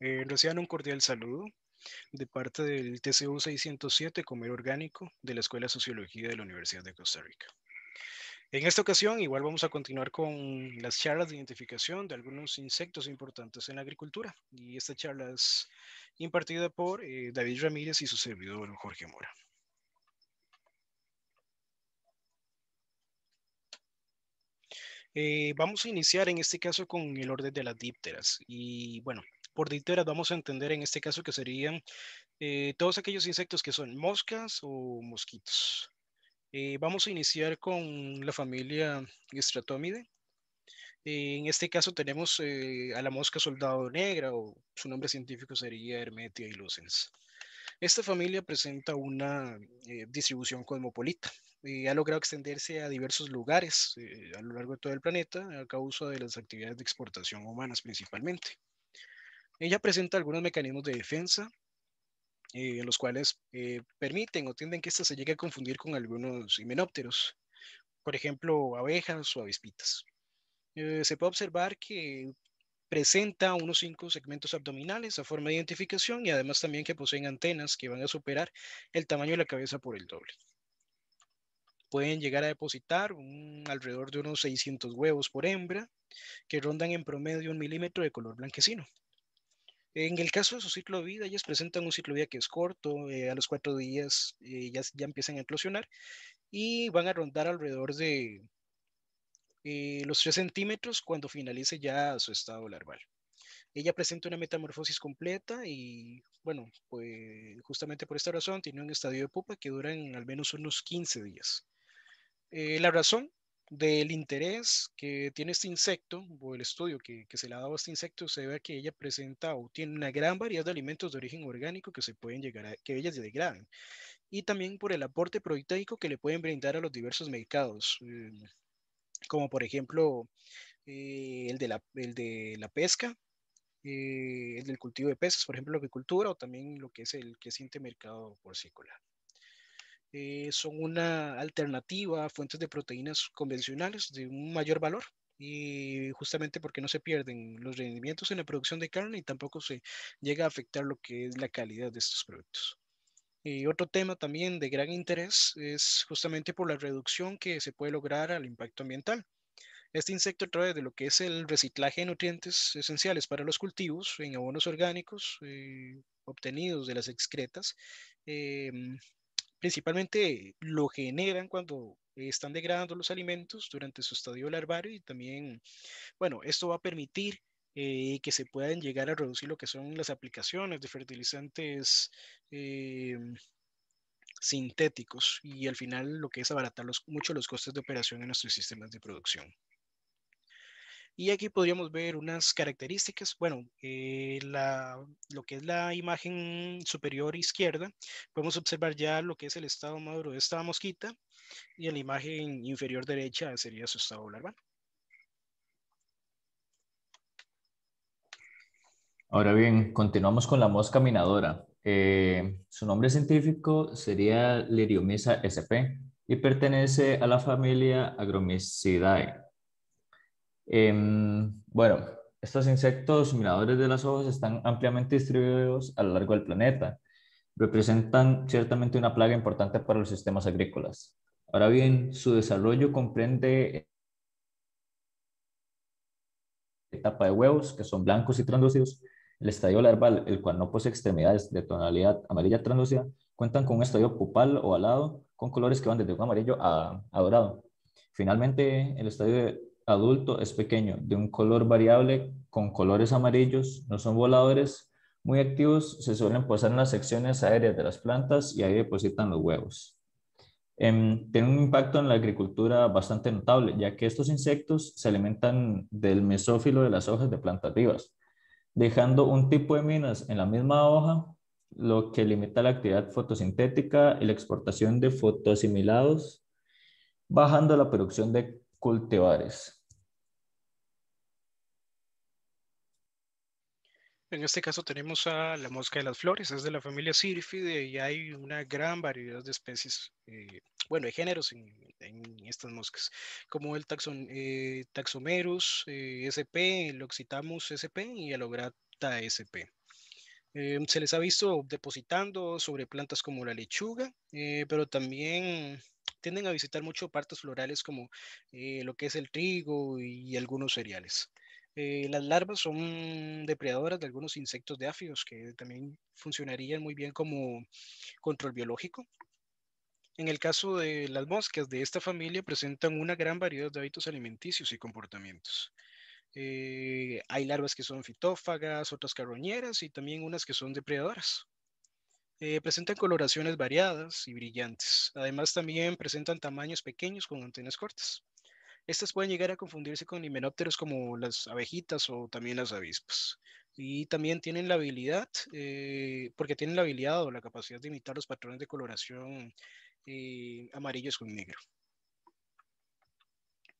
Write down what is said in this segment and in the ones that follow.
reciban eh, un cordial saludo de parte del TCU 607 Comer Orgánico de la Escuela de Sociología de la Universidad de Costa Rica. En esta ocasión, igual vamos a continuar con las charlas de identificación de algunos insectos importantes en la agricultura. Y esta charla es impartida por eh, David Ramírez y su servidor Jorge Mora. Eh, vamos a iniciar en este caso con el orden de las dípteras. Y bueno, por dípteras vamos a entender en este caso que serían eh, todos aquellos insectos que son moscas o mosquitos. Eh, vamos a iniciar con la familia Stratomide. Eh, en este caso tenemos a la mosca soldado negra o su nombre científico sería Hermetia ilucens. Esta familia presenta una distribución cosmopolita, y ha logrado extenderse a diversos lugares a lo largo de todo el planeta a causa de las actividades de exportación humanas principalmente. Ella presenta algunos mecanismos de defensa, eh, en los cuales eh, permiten o tienden que ésta se llegue a confundir con algunos himenópteros, por ejemplo, abejas o avispitas. Eh, se puede observar que presenta unos cinco segmentos abdominales a forma de identificación y además también que poseen antenas que van a superar el tamaño de la cabeza por el doble. Pueden llegar a depositar un, alrededor de unos 600 huevos por hembra que rondan en promedio un milímetro de color blanquecino. En el caso de su ciclo de vida, ellas presentan un ciclo de vida que es corto, eh, a los cuatro días eh, ya, ya, empiezan a eclosionar y van a rondar alrededor de eh, los tres centímetros cuando finalice ya su estado larval. Ella presenta una metamorfosis completa y, bueno, pues justamente por esta razón tiene un estadio de pupa que duran al menos unos 15 días. Eh, la razón del interés que tiene este insecto o el estudio que, se le ha dado a este insecto se ve que ella presenta o tiene una gran variedad de alimentos de origen orgánico que se pueden llegar a que ellas se degraden y también por el aporte proteico que le pueden brindar a los diversos mercados, eh, como por ejemplo eh, el, de la, de la pesca, eh, el del cultivo de peces, por ejemplo, la agricultura o también lo que es el que creciente mercado porcícola. Eh, son una alternativa a fuentes de proteínas convencionales de un mayor valor y justamente porque no se pierden los rendimientos en la producción de carne y tampoco se llega a afectar lo que es la calidad de estos productos. Y eh, otro tema también de gran interés es justamente por la reducción que se puede lograr al impacto ambiental. Este insecto a través de lo que es el reciclaje de nutrientes esenciales para los cultivos en abonos orgánicos eh, obtenidos de las excretas, eh, principalmente lo generan cuando están degradando los alimentos durante su estadio larvario y también, bueno, esto va a permitir eh, que se puedan llegar a reducir lo que son las aplicaciones de fertilizantes eh, sintéticos y al final lo que es abaratar los, mucho los costes de operación en nuestros sistemas de producción. Y aquí podríamos ver unas características. Bueno, eh, lo que es la imagen superior izquierda, podemos observar ya lo que es el estado maduro de esta mosquita y en la imagen inferior derecha sería su estado larval. Ahora bien, continuamos con la mosca minadora. Eh, su nombre científico sería Liriomyza sp y pertenece a la familia Agromycidae. Em, bueno, estos insectos miradores de las hojas están ampliamente distribuidos a lo largo del planeta. Representan ciertamente una plaga importante para los sistemas agrícolas. Ahora bien, su desarrollo comprende etapa de huevos, que son blancos y translúcidos, el estadio larval, el cual no posee extremidades de tonalidad amarilla translúcida, cuentan con un estadio pupal o alado, con colores que van desde un amarillo a, dorado. Finalmente, el estadio de adulto es pequeño, de un color variable con colores amarillos, no son voladores, muy activos, se suelen posar en las secciones aéreas de las plantas y ahí depositan los huevos. Eh, em, tienen un impacto en la agricultura bastante notable, ya que estos insectos se alimentan del mesófilo de las hojas de plantas vivas, dejando un tipo de minas en la misma hoja, lo que limita la actividad fotosintética y la exportación de fotoasimilados, bajando la producción de cultivares. En este caso tenemos a la mosca de las flores, es de la familia Sirifide y hay una gran variedad de especies, eh, bueno, de géneros en, estas moscas, como el taxon, eh, taxomerus eh, SP, el oxitamus SP y el ograta SP. se les ha visto depositando sobre plantas como la lechuga, pero también tienden a visitar mucho partes florales como lo que es el trigo y algunos cereales. Eh, las larvas son depredadoras de algunos insectos de áfidos que también funcionarían muy bien como control biológico. En el caso de las moscas de esta familia presentan una gran variedad de hábitos alimenticios y comportamientos. Eh, hay larvas que son fitófagas, otras carroñeras y también unas que son depredadoras. Eh, presentan coloraciones variadas y brillantes. Además también presentan tamaños pequeños con antenas cortas. Estas pueden llegar a confundirse con himenópteros como las abejitas o también las avispas. Y también tienen la habilidad, eh, porque tienen la habilidad o la capacidad de imitar los patrones de coloración eh, amarillos con negro.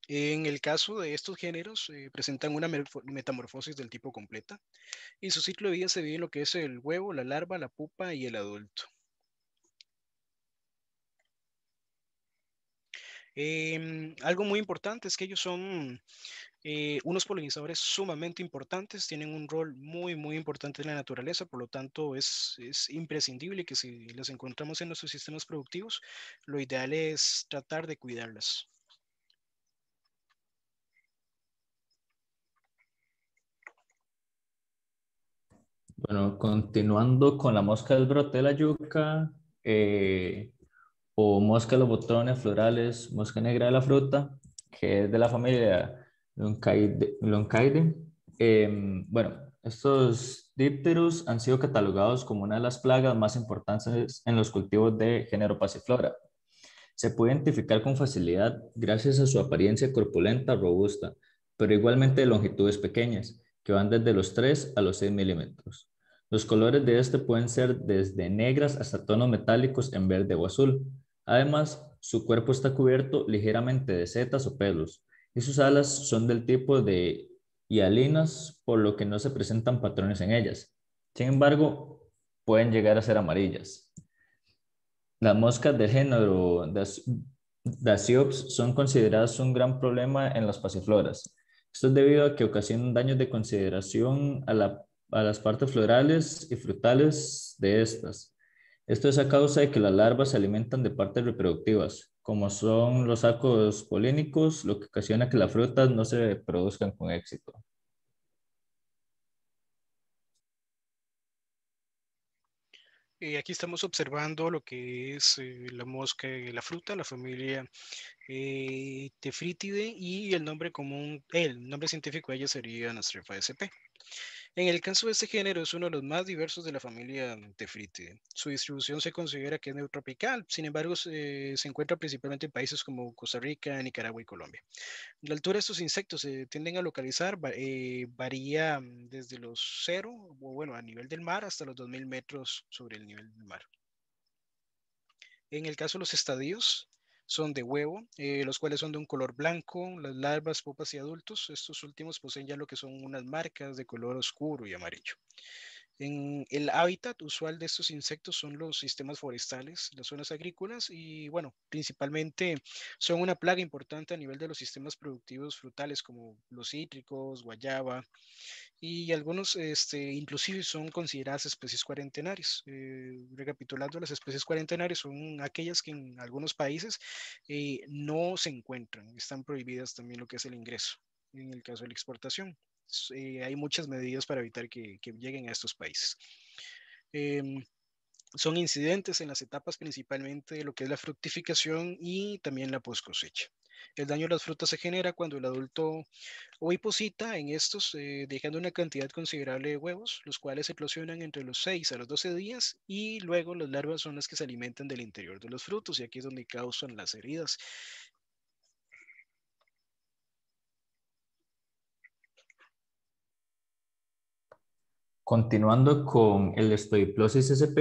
En el caso de estos géneros, eh, presentan una metamorfosis del tipo completa y su ciclo de vida se vive en lo que es el huevo, la larva, la pupa y el adulto. Em, algo muy importante es que ellos son eh, unos polinizadores sumamente importantes, tienen un rol muy, muy importante en la naturaleza, por lo tanto es, es imprescindible que si los encontramos en nuestros sistemas productivos, lo ideal es tratar de cuidarlas. Bueno, continuando con la mosca del brote de la yuca, eh, o mosca de los botones florales, mosca negra de la fruta, que es de la familia Loncaide. Em, bueno, estos dípteros han sido catalogados como una de las plagas más importantes en los cultivos de género pasiflora. Se puede identificar con facilidad gracias a su apariencia corpulenta robusta, pero igualmente de longitudes pequeñas, que van desde los 3 a los 6 milímetros. Los colores de este pueden ser desde negras hasta tonos metálicos en verde o azul. Además, su cuerpo está cubierto ligeramente de setas o pelos y sus alas son del tipo de hialinas, por lo que no se presentan patrones en ellas. Sin embargo, pueden llegar a ser amarillas. Las moscas del género Dasiops son consideradas un gran problema en las pasifloras. Esto es debido a que ocasionan daños de consideración a la a las partes florales y frutales de estas. Esto es a causa de que las larvas se alimentan de partes reproductivas, como son los sacos polínicos lo que ocasiona que las frutas no se produzcan con éxito. Y eh, aquí estamos observando lo que es eh, la mosca y la fruta, la familia eh, Tefritidae y el nombre común, el nombre científico de ella sería Nastrefa sp. En el caso de este género es uno de los más diversos de la familia Tefrite. Su distribución se considera que es neotropical, sin embargo se, encuentra principalmente en países como Costa Rica, Nicaragua y Colombia. La altura de estos insectos se tienden a localizar, eh, varía desde los cero, o bueno, a nivel del mar hasta los 2.000 metros sobre el nivel del mar. En el caso de los estadios, son de huevo, eh, los cuales son de un color blanco, las larvas, pupas y adultos. Estos últimos poseen ya lo que son unas marcas de color oscuro y amarillo el hábitat usual de estos insectos son los sistemas forestales, las zonas agrícolas y, bueno, principalmente son una plaga importante a nivel de los sistemas productivos frutales como los cítricos, guayaba y algunos, este, inclusive son consideradas especies cuarentenarias. Eh, recapitulando, las especies cuarentenarias son aquellas que en algunos países eh, no se encuentran, están prohibidas también lo que es el ingreso en el caso de la exportación. Eh, hay muchas medidas para evitar que, lleguen a estos países. Em, son incidentes en las etapas principalmente de lo que es la fructificación y también la post cosecha. El daño a las frutas se genera cuando el adulto oviposita en estos, eh, dejando una cantidad considerable de huevos, los cuales eclosionan entre los 6 a los 12 días y luego las larvas son las que se alimentan del interior de los frutos y aquí es donde causan las heridas Continuando con el Lestodiplosis sp,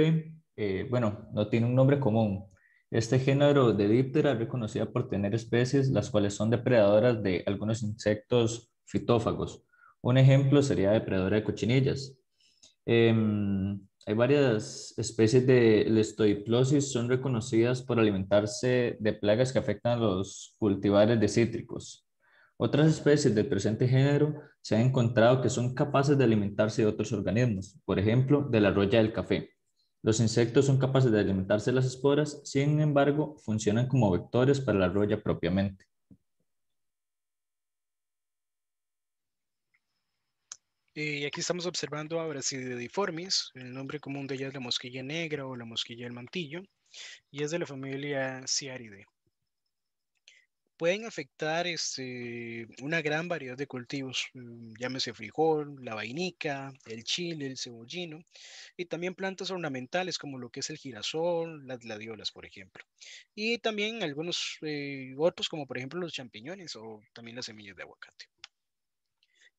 eh, bueno, no tiene un nombre común. Este género de diptera es reconocida por tener especies las cuales son depredadoras de algunos insectos fitófagos. Un ejemplo sería depredadora de cochinillas. Em, hay varias especies de estoiplosis son reconocidas por alimentarse de plagas que afectan a los cultivares de cítricos. Otras especies del presente género se han encontrado que son capaces de alimentarse de otros organismos, por ejemplo, de la roya del café. Los insectos son capaces de alimentarse de las esporas, sin embargo, funcionan como vectores para la roya propiamente. Y eh, aquí estamos observando a diformis, el nombre común de ella es la mosquilla negra o la mosquilla del mantillo, y es de la familia Ciaridae pueden afectar este, una gran variedad de cultivos, mm, llámese frijol, la vainica, el chile, el cebollino, y también plantas ornamentales como lo que es el girasol, las gladiolas, por ejemplo. Y también algunos eh, otros como por ejemplo los champiñones o también las semillas de aguacate.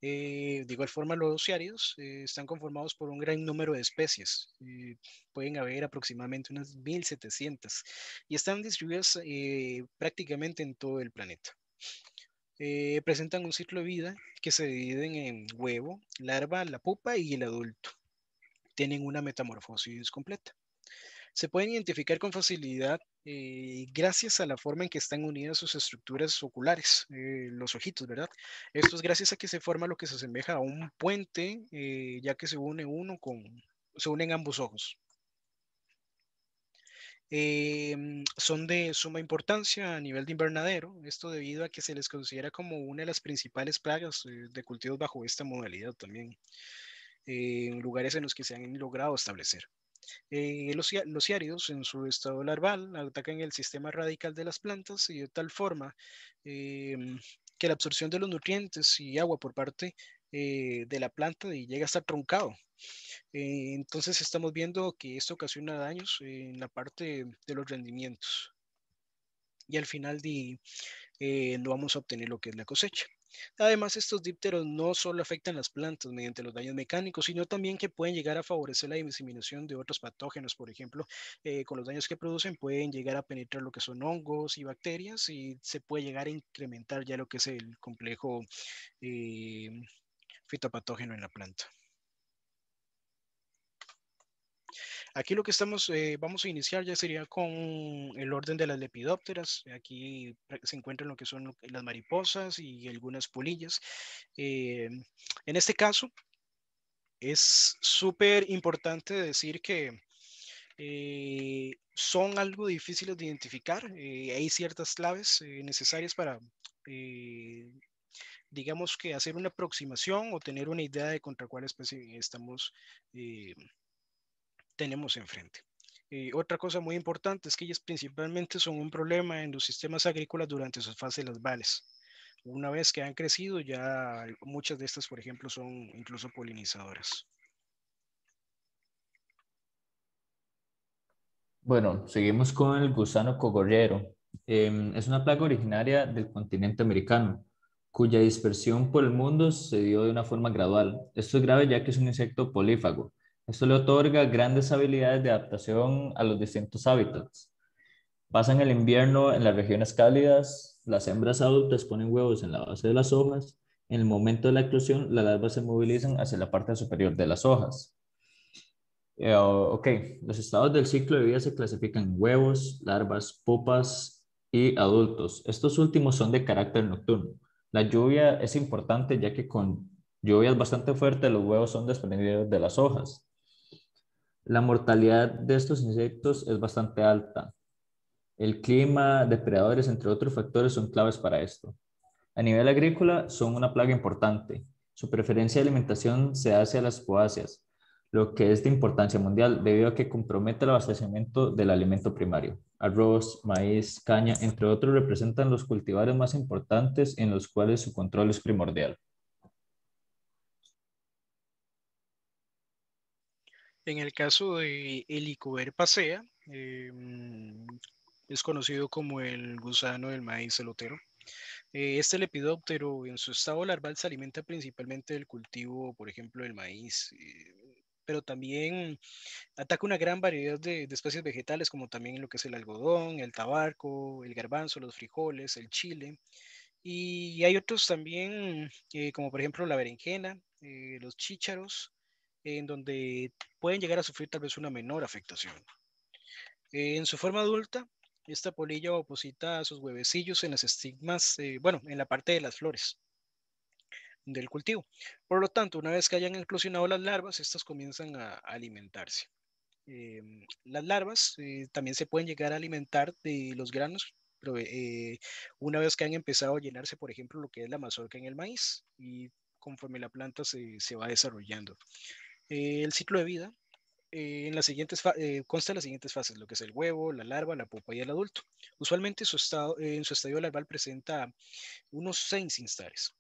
Eh, de igual forma, los ocearios eh, están conformados por un gran número de especies, eh, pueden haber aproximadamente unas 1.700 y están distribuidas prácticamente en todo el planeta. presentan un ciclo de vida que se dividen en huevo, larva, la pupa y el adulto. Tienen una metamorfosis completa se pueden identificar con facilidad eh, gracias a la forma en que están unidas sus estructuras oculares, eh, los ojitos, ¿verdad? Esto es gracias a que se forma lo que se asemeja a un puente, eh, ya que se une uno con, se unen ambos ojos. Em, son de suma importancia a nivel de invernadero, esto debido a que se les considera como una de las principales plagas de cultivos bajo esta modalidad también, en lugares en los que se han logrado establecer. Eh, los, ciáridos en su estado larval atacan el sistema radical de las plantas y de tal forma eh, que la absorción de los nutrientes y agua por parte eh, de la planta llega a estar truncado. entonces estamos viendo que esto ocasiona daños en la parte de los rendimientos. Y al final de, no vamos a obtener lo que es la cosecha. Además, estos dípteros no solo afectan las plantas mediante los daños mecánicos, sino también que pueden llegar a favorecer la diseminación de otros patógenos. Por ejemplo, eh, con los daños que producen pueden llegar a penetrar lo que son hongos y bacterias y se puede llegar a incrementar ya lo que es el complejo eh, fitopatógeno en la planta. Aquí lo que estamos, eh, vamos a iniciar ya sería con el orden de las lepidópteras. Aquí se encuentran lo que son las mariposas y algunas polillas. Eh, en este caso, es súper importante decir que eh, son algo difíciles de identificar. hay ciertas claves necesarias para digamos que hacer una aproximación o tener una idea de contra cuál especie estamos eh, tenemos enfrente. Eh, otra cosa muy importante es que ellas principalmente son un problema en los sistemas agrícolas durante sus fases las Una vez que han crecido, ya muchas de estas, por ejemplo, son incluso polinizadoras. Bueno, seguimos con el gusano cogollero. Em, es una plaga originaria del continente americano, cuya dispersión por el mundo se dio de una forma gradual. Esto es grave ya que es un insecto polífago esto le otorga grandes habilidades de adaptación a los distintos hábitats. Pasan el invierno en las regiones cálidas, las hembras adultas ponen huevos en la base de las hojas, en el momento de la eclosión las larvas se movilizan hacia la parte superior de las hojas. Eh, ok, los estados del ciclo de vida se clasifican en huevos, larvas, pupas y adultos. Estos últimos son de carácter nocturno. La lluvia es importante ya que con lluvias bastante fuertes los huevos son desprendidos de las hojas. La mortalidad de estos insectos es bastante alta. El clima, depredadores, entre otros factores, son claves para esto. A nivel agrícola, son una plaga importante. Su preferencia de alimentación se hace a las poáceas, lo que es de importancia mundial debido a que compromete el abastecimiento del alimento primario. Arroz, maíz, caña, entre otros, representan los cultivares más importantes en los cuales su control es primordial. En el caso de Helicover pasea, eh, es conocido como el gusano del maíz elotero. Eh, este lepidóptero en su estado larval se alimenta principalmente del cultivo, por ejemplo, del maíz, eh, pero también ataca una gran variedad de, especies vegetales, como también lo que es el algodón, el tabaco, el garbanzo, los frijoles, el chile. Y hay otros también, como por ejemplo la berenjena, los chícharos, en donde pueden llegar a sufrir tal vez una menor afectación. Eh, en su forma adulta, esta polilla oposita a sus huevecillos en las estigmas, eh, bueno, en la parte de las flores del cultivo. Por lo tanto, una vez que hayan eclosionado las larvas, estas comienzan a alimentarse. Em, las larvas eh, también se pueden llegar a alimentar de los granos una vez que han empezado a llenarse, por ejemplo, lo que es la mazorca en el maíz y conforme la planta se va desarrollando. Eh, el ciclo de vida eh, en las siguientes eh, consta las siguientes fases, lo que es el huevo, la larva, la pupa y el adulto. Usualmente su estado, en su estadio larval presenta unos seis instares.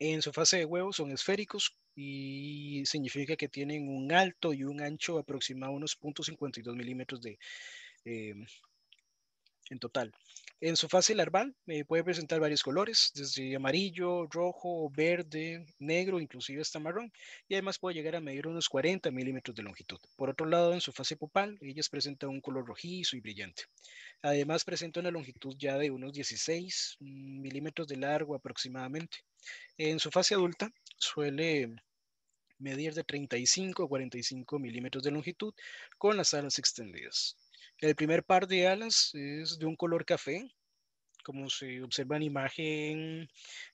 En su fase de huevo son esféricos y significa que tienen un alto y un ancho aproximado a unos 0.52 milímetros de, en total. En su fase larval eh, puede presentar varios colores, desde amarillo, rojo, verde, negro, inclusive hasta marrón, y además puede llegar a medir unos 40 milímetros de longitud. Por otro lado, en su fase pupal, ellas presentan un color rojizo y brillante. Además, presenta una longitud ya de unos 16 milímetros de largo aproximadamente. En su fase adulta, suele medir de 35 a 45 milímetros de longitud con las alas extendidas. El primer par de alas es de un color café, como se observa en imagen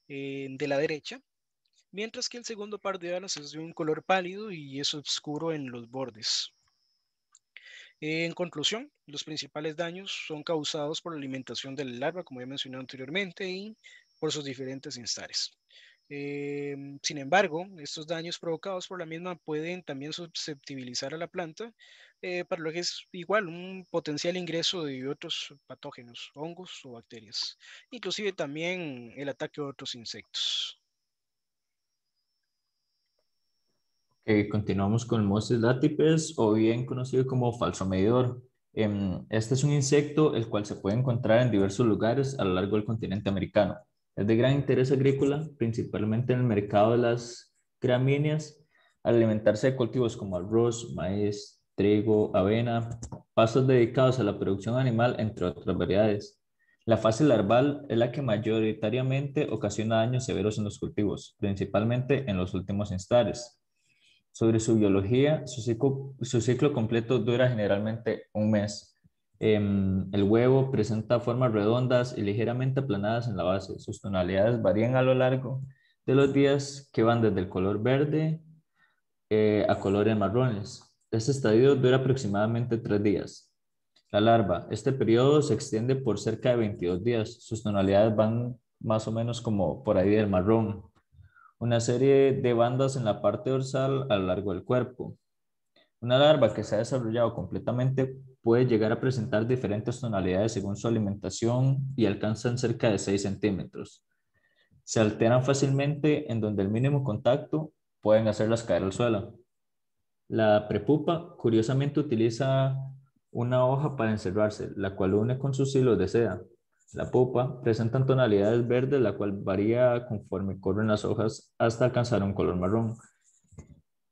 eh, de la derecha, mientras que el segundo par de alas es de un color pálido y es oscuro en los bordes. En conclusión, los principales daños son causados por la alimentación de la larva, como ya mencioné anteriormente, y por sus diferentes instares. Em, sin embargo, estos daños provocados por la misma pueden también susceptibilizar a la planta eh, para lo que es igual un potencial ingreso de otros patógenos, hongos o bacterias, inclusive también el ataque a otros insectos. continuamos con el Moses latipes, o bien conocido como falso medidor. Em, este es un insecto el cual se puede encontrar en diversos lugares a lo largo del continente americano. Es de gran interés agrícola, principalmente en el mercado de las gramíneas, al alimentarse de cultivos como arroz, maíz, trigo, avena, pasos dedicados a la producción animal, entre otras variedades. La fase larval es la que mayoritariamente ocasiona daños severos en los cultivos, principalmente en los últimos instares. Sobre su biología, su ciclo, completo dura generalmente un mes. Em, el huevo presenta formas redondas y ligeramente aplanadas en la base. Sus tonalidades varían a lo largo de los días que van desde el color verde eh, a colores marrones. Este estadio dura aproximadamente tres días. La larva, este periodo se extiende por cerca de 22 días. Sus tonalidades van más o menos como por ahí del marrón. Una serie de bandas en la parte dorsal a lo largo del cuerpo. Una larva que se ha desarrollado completamente puede llegar a presentar diferentes tonalidades según su alimentación y alcanzan cerca de 6 centímetros. Se alteran fácilmente en donde el mínimo contacto pueden hacerlas caer al suelo. La prepupa curiosamente utiliza una hoja para encerrarse, la cual une con sus hilos de seda. La pupa presenta tonalidades verdes, la cual varía conforme corren las hojas hasta alcanzar un color marrón.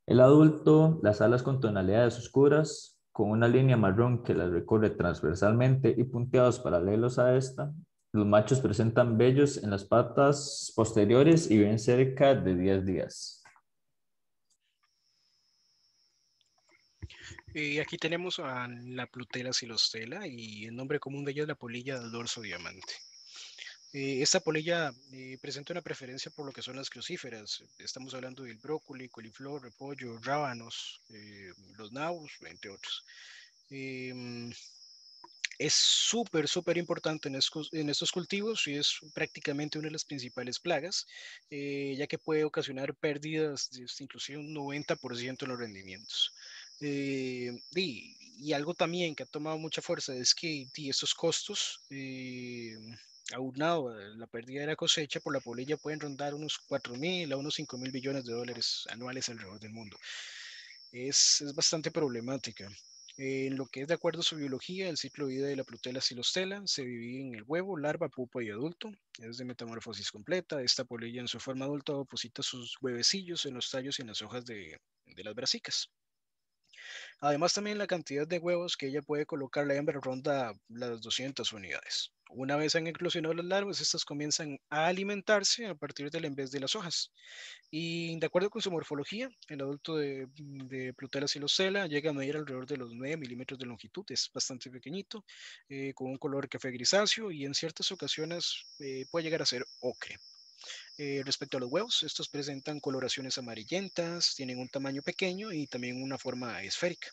El adulto, las alas con tonalidades oscuras, con una línea marrón que las recorre transversalmente y punteados paralelos a esta. Los machos presentan vellos en las patas posteriores y viven cerca de 10 días. Y eh, aquí tenemos a la Plutela silostela y el nombre común de ella es la polilla del dorso diamante. Eh, esta polilla eh, presenta una preferencia por lo que son las crucíferas. Estamos hablando del brócoli, coliflor, repollo, rábanos, los naus, entre otros. Em, es súper, súper importante en, estos, cultivos y es prácticamente una de las principales plagas, ya que puede ocasionar pérdidas de inclusive un 90% en los rendimientos. Eh, y, algo también que ha tomado mucha fuerza es que estos costos, eh, aunado a la pérdida de la cosecha por la polilla, pueden rondar unos 4 mil a unos 5 mil billones de dólares anuales alrededor del mundo. Es, bastante problemática. en lo que es de acuerdo a su biología, el ciclo de vida de la Plutela silostela se divide en el huevo, larva, pupa y adulto. Es de metamorfosis completa. Esta polilla en su forma adulta deposita sus huevecillos en los tallos y en las hojas de, de las brasicas. Además, también la cantidad de huevos que ella puede colocar la hembra ronda las 200 unidades. Una vez han eclosionado las larvas, estas comienzan a alimentarse a partir del vez de las hojas. Y de acuerdo con su morfología, el adulto de, Plutera Plutela llega a medir alrededor de los 9 milímetros de longitud, es bastante pequeñito, eh, con un color café grisáceo y en ciertas ocasiones eh, puede llegar a ser ocre. Eh, respecto a los huevos, estos presentan coloraciones amarillentas, tienen un tamaño pequeño y también una forma esférica.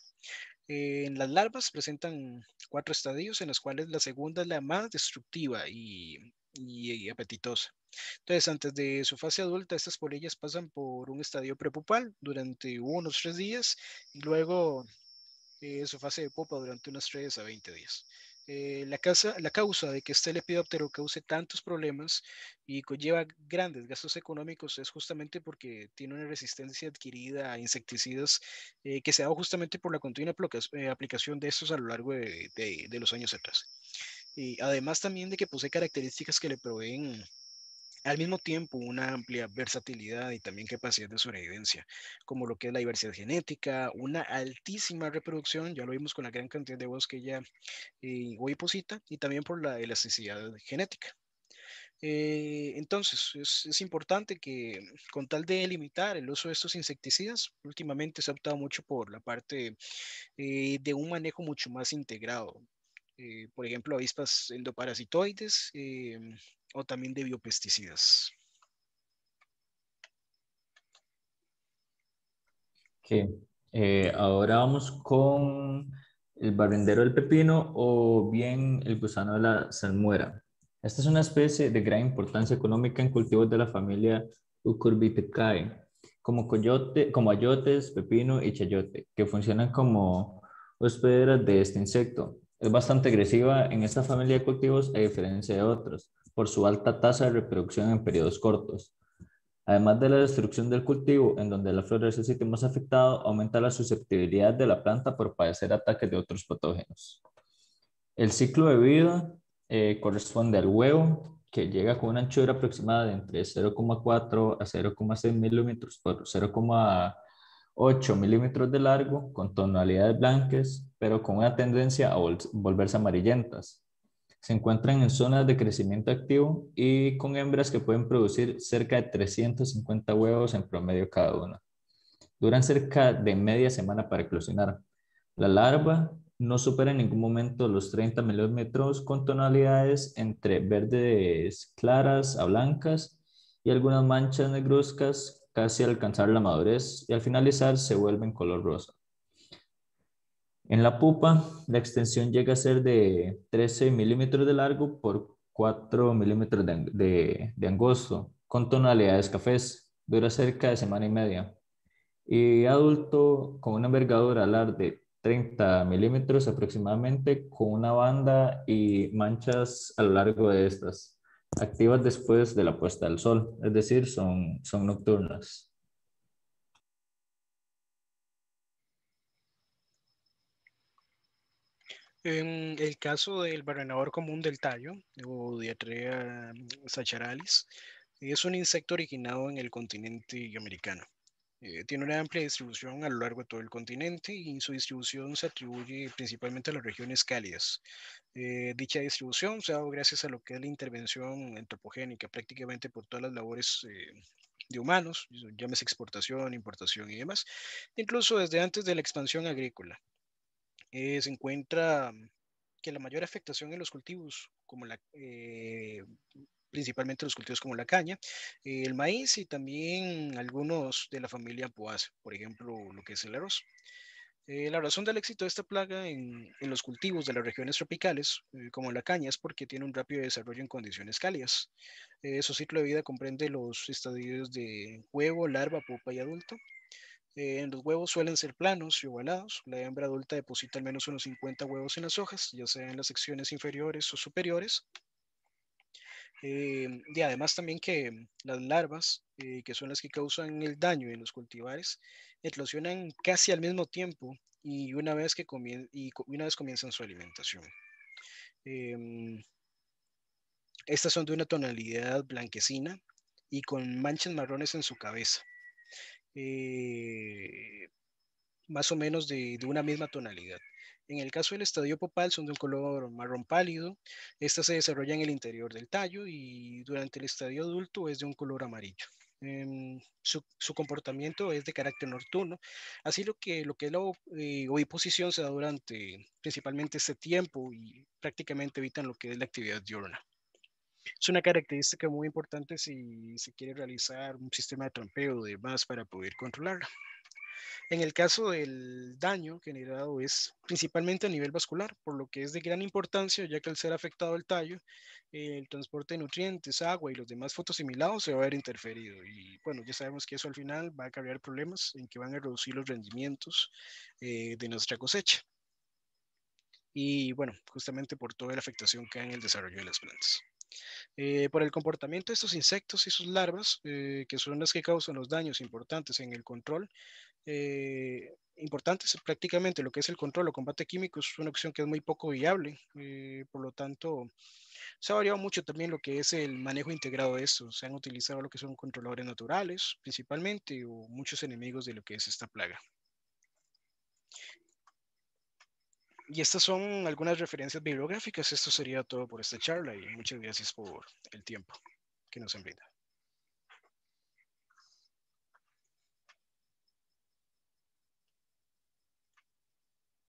Eh, en las larvas presentan cuatro estadios en los cuales la segunda es la más destructiva y, apetitosa. Entonces, antes de su fase adulta, estas polillas pasan por un estadio prepupal durante unos tres días y luego eh, su fase de popa durante unos tres a veinte días. Eh, la, causa, la causa de que este lepidóptero cause tantos problemas y conlleva grandes gastos económicos es justamente porque tiene una resistencia adquirida a insecticidas eh, que se ha dado justamente por la continua eh, aplicación de estos a lo largo de, los años atrás. Y además también de que posee características que le proveen al mismo tiempo, una amplia versatilidad y también capacidad de sobrevivencia, como lo que es la diversidad genética, una altísima reproducción, ya lo vimos con la gran cantidad de huevos que ella eh, posita, y también por la elasticidad genética. Eh, entonces, es, importante que con tal de limitar el uso de estos insecticidas, últimamente se ha optado mucho por la parte eh, de un manejo mucho más integrado. Eh, por ejemplo, avispas endoparasitoides, em, o también de biopesticidas. Okay. Eh, ahora vamos con el barrendero del pepino o bien el gusano de la salmuera. Esta es una especie de gran importancia económica en cultivos de la familia Cucurbitaceae, como coyote, como ayotes, pepino y chayote, que funcionan como hospederas de este insecto. Es bastante agresiva en esta familia de cultivos a diferencia de otros, por su alta tasa de reproducción en periodos cortos. Además de la destrucción del cultivo, en donde la flor es el sitio más afectado, aumenta la susceptibilidad de la planta por padecer ataques de otros patógenos. El ciclo de vida eh, corresponde al huevo, que llega con una anchura aproximada de entre 0,4 a 0,6 milímetros por 0,8 milímetros de largo, con tonalidades blancas, pero con una tendencia a volverse amarillentas se encuentran en zonas de crecimiento activo y con hembras que pueden producir cerca de 350 huevos en promedio cada una. Duran cerca de media semana para eclosionar. La larva no supera en ningún momento los 30 milímetros con tonalidades entre verdes claras a blancas y algunas manchas negruzcas casi alcanzar la madurez y al finalizar se vuelven color rosa. En la pupa, la extensión llega a ser de 13 milímetros de largo por 4 milímetros de, de, angosto, con tonalidades cafés. Dura cerca de semana y media. Y adulto con una envergadura alar de 30 milímetros aproximadamente, con una banda y manchas a lo largo de estas, activas después de la puesta del sol, es decir, son, son nocturnas. En el caso del barrenador común del tallo, o Diatrea sacharalis, es un insecto originado en el continente americano. Eh, tiene una amplia distribución a lo largo de todo el continente y su distribución se atribuye principalmente a las regiones cálidas. Eh, dicha distribución se ha dado gracias a lo que es la intervención antropogénica prácticamente por todas las labores eh, de humanos, llámese exportación, importación y demás, incluso desde antes de la expansión agrícola. Eh, se encuentra que la mayor afectación en los cultivos, como eh, principalmente los cultivos como la caña, eh, el maíz y también algunos de la familia poás, por ejemplo, lo que es el arroz. la razón del éxito de esta plaga en, los cultivos de las regiones tropicales, como la caña, es porque tiene un rápido desarrollo en condiciones cálidas. su ciclo de vida comprende los estadios de huevo, larva, pupa y adulto. Eh, los huevos suelen ser planos y ovalados. La hembra adulta deposita al menos unos 50 huevos en las hojas, ya sea en las secciones inferiores o superiores. Em, y además también que em, las larvas, eh, que son las que causan el daño en los cultivares, eclosionan casi al mismo tiempo y una vez, que y una vez comienzan su alimentación. Em, estas son de una tonalidad blanquecina y con manchas marrones en su cabeza. Eh, más o menos de, una misma tonalidad. En el caso del estadio popal son de un color marrón pálido. Esta se desarrolla en el interior del tallo y durante el estadio adulto es de un color amarillo. Em, su, comportamiento es de carácter nocturno, así lo que, lo que es la eh, oviposición se da durante principalmente este tiempo y prácticamente evitan lo que es la actividad diurna es una característica muy importante si se quiere realizar un sistema de trampeo o demás para poder controlarla. En el caso del daño generado es principalmente a nivel vascular, por lo que es de gran importancia, ya que al ser afectado el tallo, el transporte de nutrientes, agua y los demás fotosimilados se va a ver interferido. Y bueno, ya sabemos que eso al final va a crear problemas en que van a reducir los rendimientos eh, de nuestra cosecha. Y bueno, justamente por toda la afectación que hay en el desarrollo de las plantas. Eh, por el comportamiento de estos insectos y sus larvas, eh, que son las que causan los daños importantes en el control, eh, importantes prácticamente lo que es el control o combate químico es una opción que es muy poco viable, eh, por lo tanto se ha variado mucho también lo que es el manejo integrado de esto, se han utilizado lo que son controladores naturales principalmente o muchos enemigos de lo que es esta plaga. y estas son algunas referencias bibliográficas. Esto sería todo por esta charla y muchas gracias por el tiempo que nos han